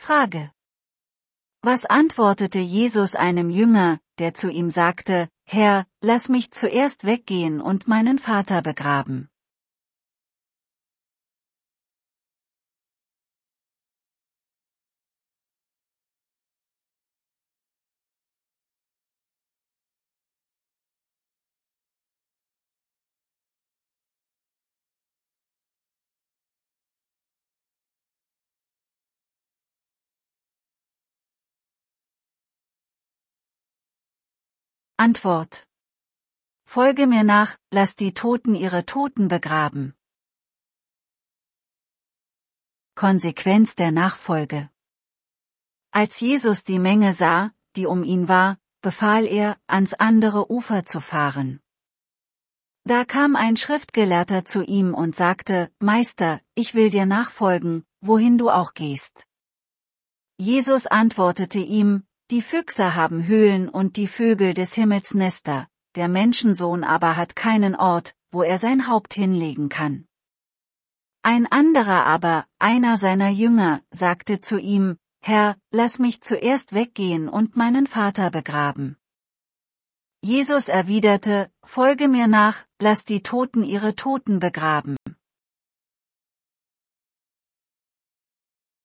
Frage. Was antwortete Jesus einem Jünger, der zu ihm sagte, Herr, lass mich zuerst weggehen und meinen Vater begraben? Antwort. Folge mir nach, lass die Toten ihre Toten begraben. Konsequenz der Nachfolge. Als Jesus die Menge sah, die um ihn war, befahl er, ans andere Ufer zu fahren. Da kam ein Schriftgelehrter zu ihm und sagte, Meister, ich will dir nachfolgen, wohin du auch gehst. Jesus antwortete ihm, die Füchse haben Höhlen und die Vögel des Himmels Nester, der Menschensohn aber hat keinen Ort, wo er sein Haupt hinlegen kann. Ein anderer aber, einer seiner Jünger, sagte zu ihm, Herr, lass mich zuerst weggehen und meinen Vater begraben. Jesus erwiderte, Folge mir nach, lass die Toten ihre Toten begraben.